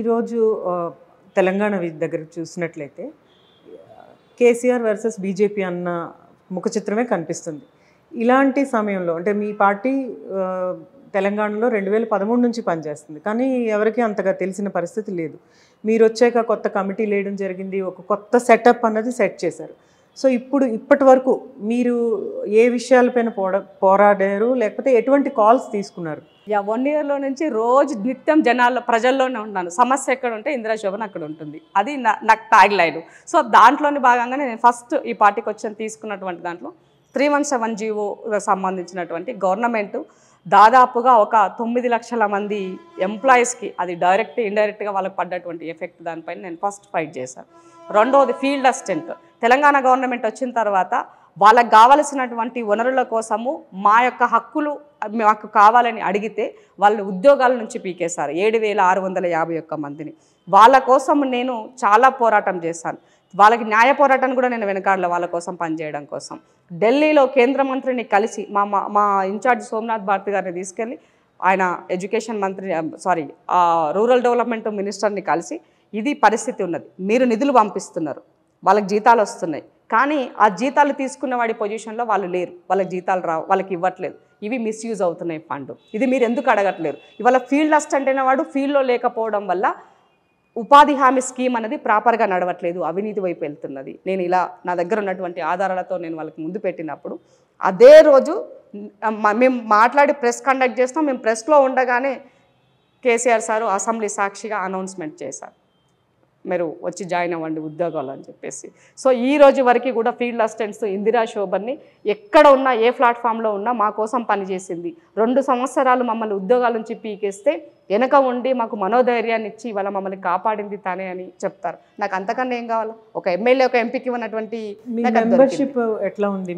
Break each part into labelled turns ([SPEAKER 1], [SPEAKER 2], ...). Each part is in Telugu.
[SPEAKER 1] ఈరోజు తెలంగాణ దగ్గర చూసినట్లయితే కేసీఆర్ వర్సెస్ బీజేపీ అన్న ముఖ చిత్రమే కనిపిస్తుంది ఇలాంటి సమయంలో అంటే మీ పార్టీ తెలంగాణలో రెండు వేల పదమూడు నుంచి పనిచేస్తుంది కానీ ఎవరికి అంతగా తెలిసిన పరిస్థితి లేదు మీరు వచ్చాక కొత్త కమిటీ లేయడం జరిగింది ఒక కొత్త సెటప్ అన్నది సెట్ చేశారు సో ఇప్పుడు ఇప్పటి వరకు మీరు ఏ విషయాలపైన పోరా పోరాడారు లేకపోతే ఎటువంటి కాల్స్ తీసుకున్నారు యా వన్ ఇయర్లో నుంచి రోజు
[SPEAKER 2] నిత్యం జనాల్లో ప్రజల్లోనే ఉన్నాను సమస్య ఎక్కడ ఉంటే ఇందిరా శోభన్ అక్కడ ఉంటుంది అది నాకు ట్యాగ్ లైన్ సో దాంట్లోని భాగంగా నేను ఫస్ట్ ఈ పార్టీకి వచ్చి తీసుకున్నటువంటి దాంట్లో త్రీ వన్ సెవెన్ జీవో సంబంధించినటువంటి గవర్నమెంట్ దాదాపుగా ఒక తొమ్మిది లక్షల మంది ఎంప్లాయీస్కి అది డైరెక్ట్ ఇండైరెక్ట్గా వాళ్ళకి పడ్డటువంటి ఎఫెక్ట్ దానిపైన నేను ఫస్ట్ ఫైట్ చేశాను రెండవది ఫీల్డ్ అసిస్టెంట్ తెలంగాణ గవర్నమెంట్ వచ్చిన తర్వాత వాళ్ళకు కావలసినటువంటి వనరుల కోసము మా యొక్క హక్కులు మాకు కావాలని అడిగితే వాళ్ళు ఉద్యోగాల నుంచి పీకేశారు ఏడు వేల ఆరు వందల యాభై ఒక్క మందిని వాళ్ళ కోసం నేను చాలా పోరాటం చేశాను వాళ్ళకి న్యాయ పోరాటాన్ని కూడా నేను వెనకాడలో వాళ్ళ కోసం పనిచేయడం కోసం ఢిల్లీలో కేంద్ర మంత్రిని కలిసి మా మా ఇన్ఛార్జ్ సోమనాథ్ భారతి గారిని తీసుకెళ్ళి ఆయన ఎడ్యుకేషన్ మంత్రి సారీ రూరల్ డెవలప్మెంట్ మినిస్టర్ని కలిసి ఇది పరిస్థితి ఉన్నది మీరు నిధులు పంపిస్తున్నారు వాళ్ళకి జీతాలు వస్తున్నాయి కానీ ఆ జీతాలు తీసుకున్న వాడి పొజిషన్లో వాళ్ళు లేరు వాళ్ళకి జీతాలు రావు వాళ్ళకి ఇవ్వట్లేదు ఇవి మిస్యూజ్ అవుతున్నాయి ఫండ్ ఇది మీరు ఎందుకు అడగట్లేరు ఇవాళ ఫీల్డ్ అసిస్టెంట్ అయిన వాడు ఫీల్డ్లో లేకపోవడం వల్ల ఉపాధి హామీ స్కీమ్ అనేది ప్రాపర్గా నడవట్లేదు అవినీతి వైపు వెళ్తున్నది నేను ఇలా నా దగ్గర ఉన్నటువంటి ఆధారాలతో నేను వాళ్ళకి ముందు పెట్టినప్పుడు అదే రోజు మేము మాట్లాడి ప్రెస్ కండక్ట్ చేస్తాం మేము ప్రెస్లో ఉండగానే కేసీఆర్ సారు అసెంబ్లీ సాక్షిగా అనౌన్స్మెంట్ చేశారు మీరు వచ్చి జాయిన్ అవ్వండి ఉద్యోగాలు అని చెప్పేసి సో ఈ రోజు వరకు కూడా ఫీల్డ్ అసిస్టెంట్స్ ఇందిరా శోభన్ని ఎక్కడ ఉన్నా ఏ ప్లాట్ఫామ్లో ఉన్నా మా కోసం పనిచేసింది రెండు సంవత్సరాలు మమ్మల్ని ఉద్యోగాల నుంచి పీకేస్తే వెనక ఉండి మాకు మనోధైర్యాన్ని ఇచ్చి ఇవాళ మమ్మల్ని కాపాడింది తానే అని చెప్తారు నాకు అంతకన్నా ఏం కావాలి ఒక ఎమ్మెల్యే ఒక ఎంపీకి ఉన్నటువంటి
[SPEAKER 1] ఎట్లా ఉంది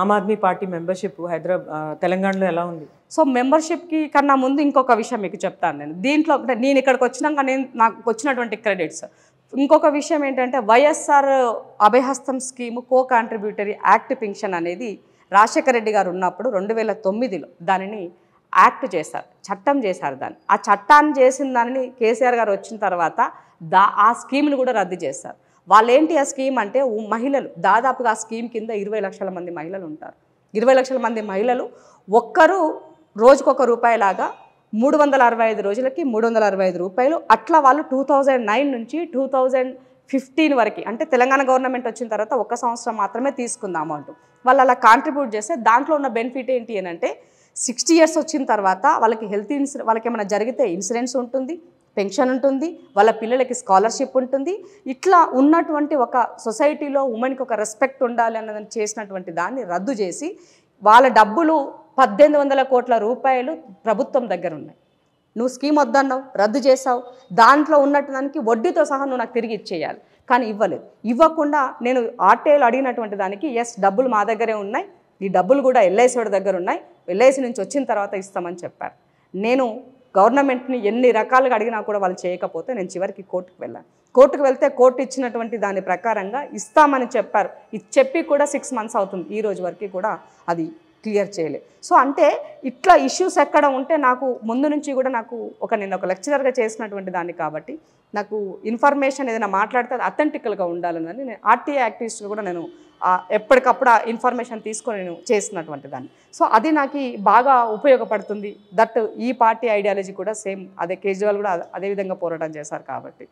[SPEAKER 1] ఆమ్ ఆద్మీ పార్టీ మెంబర్షిప్ హైదరాబాద్
[SPEAKER 2] తెలంగాణలో ఎలా ఉంది సో మెంబర్షిప్కి కన్నా ముందు ఇంకొక విషయం మీకు చెప్తాను నేను దీంట్లో నేను ఇక్కడికి వచ్చినాక నేను నాకు వచ్చినటువంటి క్రెడిట్స్ ఇంకొక విషయం ఏంటంటే YSR Abhayahastam scheme co contributory act pension అనేది రాజశేఖర రెడ్డి గారు ఉన్నప్పుడు రెండు వేల తొమ్మిదిలో దానిని యాక్ట్ చేశారు చట్టం చేశారు దాన్ని ఆ చట్టాన్ని చేసిన దానిని కేసీఆర్ గారు వచ్చిన తర్వాత దా ఆ స్కీమ్ని కూడా రద్దు చేశారు వాళ్ళేంటి ఆ స్కీమ్ అంటే మహిళలు దాదాపుగా ఆ స్కీమ్ కింద ఇరవై లక్షల మంది మహిళలు ఉంటారు ఇరవై లక్షల మంది మహిళలు ఒక్కరు రోజుకొక రూపాయిలాగా మూడు వందల అరవై ఐదు రోజులకి మూడు వందల అరవై ఐదు రూపాయలు అట్లా వాళ్ళు టూ థౌజండ్ నైన్ నుంచి టూ థౌజండ్ ఫిఫ్టీన్ వరకు అంటే తెలంగాణ గవర్నమెంట్ వచ్చిన తర్వాత ఒక సంవత్సరం మాత్రమే తీసుకుందాం అమౌంట్ వాళ్ళు అలా కాంట్రిబ్యూట్ చేస్తే దాంట్లో ఉన్న బెనిఫిట్ ఏంటి అని అంటే సిక్స్టీ ఇయర్స్ వచ్చిన తర్వాత వాళ్ళకి హెల్త్ ఇన్సూరెన్స్ వాళ్ళకి ఏమైనా జరిగితే ఇన్సూరెన్స్ ఉంటుంది పెన్షన్ ఉంటుంది వాళ్ళ పిల్లలకి స్కాలర్షిప్ ఉంటుంది ఇట్లా ఉన్నటువంటి ఒక సొసైటీలో ఉమెన్కి ఒక రెస్పెక్ట్ ఉండాలి అన్నదని చేసినటువంటి దాన్ని రద్దు చేసి వాళ్ళ డబ్బులు పద్దెనిమిది వందల కోట్ల రూపాయలు ప్రభుత్వం దగ్గర ఉన్నాయి నువ్వు స్కీమ్ వద్దన్నావు రద్దు చేసావు దాంట్లో ఉన్నట్టు దానికి వడ్డీతో సహా నువ్వు నాకు తిరిగి ఇచ్చేయాలి కానీ ఇవ్వలేదు ఇవ్వకుండా నేను ఆర్టీఐలు అడిగినటువంటి దానికి ఎస్ డబ్బులు మా దగ్గరే ఉన్నాయి ఈ డబ్బులు కూడా ఎల్ఐసి వాడి దగ్గర ఉన్నాయి ఎల్ఐసి నుంచి వచ్చిన తర్వాత ఇస్తామని చెప్పారు నేను గవర్నమెంట్ని ఎన్ని రకాలుగా అడిగినా కూడా వాళ్ళు చేయకపోతే నేను చివరికి కోర్టుకు వెళ్ళాను కోర్టుకు వెళ్తే కోర్టు ఇచ్చినటువంటి దాని ప్రకారంగా ఇస్తామని చెప్పారు ఇది చెప్పి కూడా సిక్స్ మంత్స్ అవుతుంది ఈ రోజు వరకు కూడా అది క్లియర్ చేయలే సో అంటే ఇట్లా ఇష్యూస్ ఎక్కడ ఉంటే నాకు ముందు నుంచి కూడా నాకు ఒక నేను ఒక లెక్చరర్గా చేసినటువంటి దాన్ని కాబట్టి నాకు ఇన్ఫర్మేషన్ ఏదైనా మాట్లాడితే అది అథెంటికల్గా ఉండాలని నేను ఆర్టీఏ యాక్టివిస్ట్గా కూడా నేను ఎప్పటికప్పుడు ఆ ఇన్ఫర్మేషన్ తీసుకొని నేను చేస్తున్నటువంటి దాన్ని సో అది నాకు బాగా ఉపయోగపడుతుంది దట్ ఈ పార్టీ ఐడియాలజీ కూడా సేమ్ అదే కేజ్రీవాల్ కూడా అదే విధంగా పోరాటం చేశారు కాబట్టి